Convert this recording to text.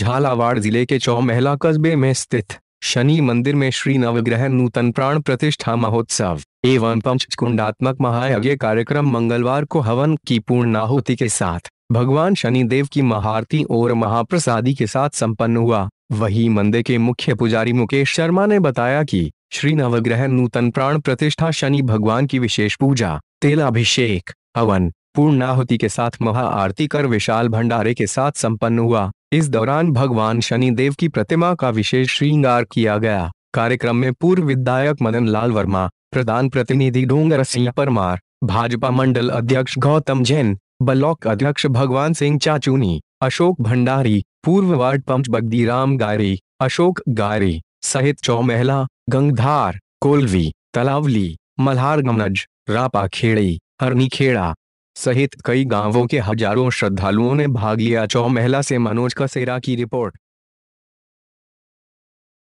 झालावाड़ जिले के चौमहला कस्बे में स्थित शनि मंदिर में श्री नवग्रह नूतन प्राण प्रतिष्ठा महोत्सव एवं पंच कुंडात्मक महायज्ञ कार्यक्रम मंगलवार को हवन की पूर्ण आहुति के साथ भगवान शनिदेव की महाआरती और महाप्रसादी के साथ संपन्न हुआ वही मंदिर के मुख्य पुजारी मुकेश शर्मा ने बताया कि श्री नवग्रह नूतन प्राण प्रतिष्ठा शनि भगवान की विशेष पूजा तेलाभिषेक हवन पूर्णाहुति के साथ महाआरती कर विशाल भंडारे के साथ संपन्न हुआ इस दौरान भगवान शनिदेव की प्रतिमा का विशेष श्रृंगार किया गया कार्यक्रम में पूर्व विधायक मदन लाल वर्मा प्रधान प्रतिनिधि डोंगर सिंह परमार भाजपा मंडल अध्यक्ष गौतम जैन ब्लॉक अध्यक्ष भगवान सिंह चाचूनी अशोक भंडारी पूर्व वार्ड पंच राम गायरी अशोक गायरी सहित चौमहला गंगधार कोलवी तलावली मल्हार गमनज रापा खेड़ी हरनी खेड़ा सहित कई गांवों के हजारों श्रद्धालुओं ने भाग लिया चौमहला से मनोज कसेरा की रिपोर्ट